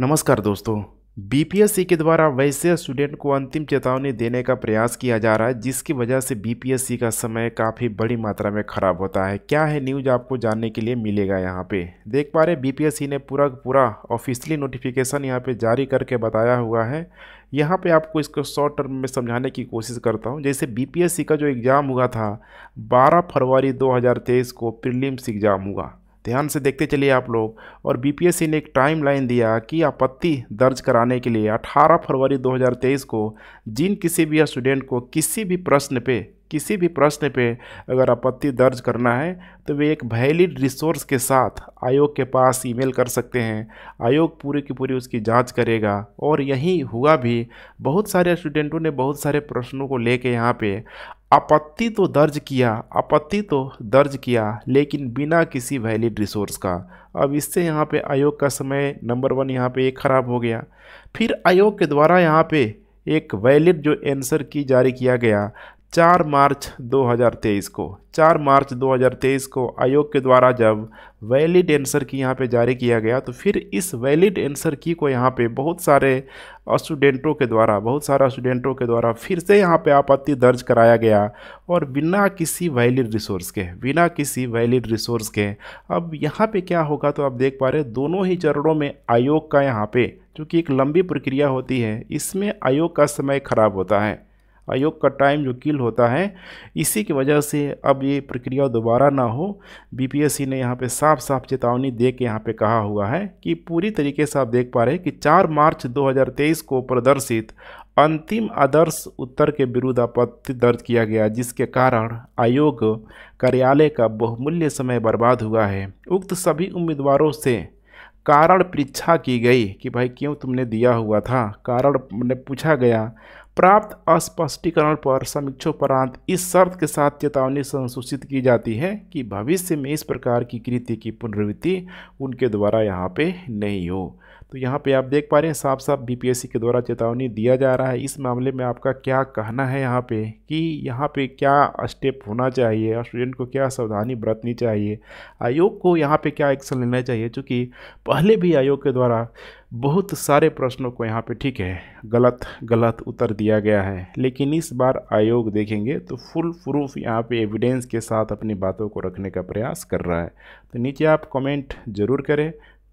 नमस्कार दोस्तों बीपीएससी के द्वारा वैसे स्टूडेंट को अंतिम चेतावनी देने का प्रयास किया जा रहा है जिसकी वजह से बीपीएससी का समय काफ़ी बड़ी मात्रा में ख़राब होता है क्या है न्यूज आपको जानने के लिए मिलेगा यहाँ पे देख पा रहे बीपीएससी ने पूरा पूरा ऑफिशियली नोटिफिकेशन यहाँ पे जारी करके बताया हुआ है यहाँ पे आपको इसको शॉर्ट टर्म में समझाने की कोशिश करता हूँ जैसे बी का जो एग्ज़ाम हुआ था बारह फरवरी दो को प्रिलिम्स एग्ज़ाम हुआ ध्यान से देखते चलिए आप लोग और बीपीएससी ने एक टाइम लाइन दिया कि आपत्ति दर्ज कराने के लिए 18 फरवरी 2023 को जिन किसी भी स्टूडेंट को किसी भी प्रश्न पे किसी भी प्रश्न पे अगर आपत्ति दर्ज करना है तो वे एक वैलिड रिसोर्स के साथ आयोग के पास ईमेल कर सकते हैं आयोग पूरी की पूरी उसकी जांच करेगा और यही हुआ भी बहुत सारे स्टूडेंटों ने बहुत सारे प्रश्नों को लेके यहाँ पे आपत्ति तो दर्ज किया आपत्ति तो दर्ज किया लेकिन बिना किसी वैलिड रिसोर्स का अब इससे यहाँ पे आयोग का समय नंबर वन यहाँ पे एक ख़राब हो गया फिर आयोग के द्वारा यहाँ पे एक वैलिड जो आंसर की जारी किया गया चार मार्च 2023 को चार मार्च 2023 को आयोग के द्वारा जब वैलिड एंसर की यहाँ पे जारी किया गया तो फिर इस वैलिड एंसर की को यहाँ पे बहुत सारे स्टूडेंटों के द्वारा बहुत सारा स्टूडेंटों के द्वारा फिर से यहाँ पे आपत्ति दर्ज कराया गया और बिना किसी वैलिड रिसोर्स के बिना किसी वैलिड रिसोर्स के अब यहाँ पर क्या होगा तो आप देख पा रहे दोनों ही चरणों में आयोग का यहाँ पर चूँकि एक लंबी प्रक्रिया होती है इसमें आयोग का समय खराब होता है आयोग का टाइम जो किल होता है इसी की वजह से अब ये प्रक्रिया दोबारा ना हो बीपीएससी ने यहाँ पे साफ साफ चेतावनी दे के यहाँ पे कहा हुआ है कि पूरी तरीके से आप देख पा रहे हैं कि 4 मार्च 2023 को प्रदर्शित अंतिम आदर्श उत्तर के विरुद्ध आपत्ति दर्ज किया गया जिसके कारण आयोग कार्यालय का बहुमूल्य समय बर्बाद हुआ है उक्त सभी उम्मीदवारों से कारण परीक्षा की गई कि भाई क्यों तुमने दिया हुआ था कारण ने पूछा गया प्राप्त स्पष्टीकरण पर समीक्षोपरांत इस शर्त के साथ चेतावनी संसूचित की जाती है कि भविष्य में इस प्रकार की कृति की पुनरावृत्ति उनके द्वारा यहाँ पे नहीं हो तो यहाँ पे आप देख पा रहे हैं साफ साफ बीपीएससी के द्वारा चेतावनी दिया जा रहा है इस मामले में आपका क्या कहना है यहाँ पे कि यहाँ पे क्या स्टेप होना चाहिए और स्टूडेंट को क्या सावधानी बरतनी चाहिए आयोग को यहाँ पे क्या एक्शन लेना चाहिए चूँकि पहले भी आयोग के द्वारा बहुत सारे प्रश्नों को यहाँ पे ठीक है गलत गलत उत्तर दिया गया है लेकिन इस बार आयोग देखेंगे तो फुल प्रूफ यहाँ पे एविडेंस के साथ अपनी बातों को रखने का प्रयास कर रहा है तो नीचे आप कमेंट ज़रूर करें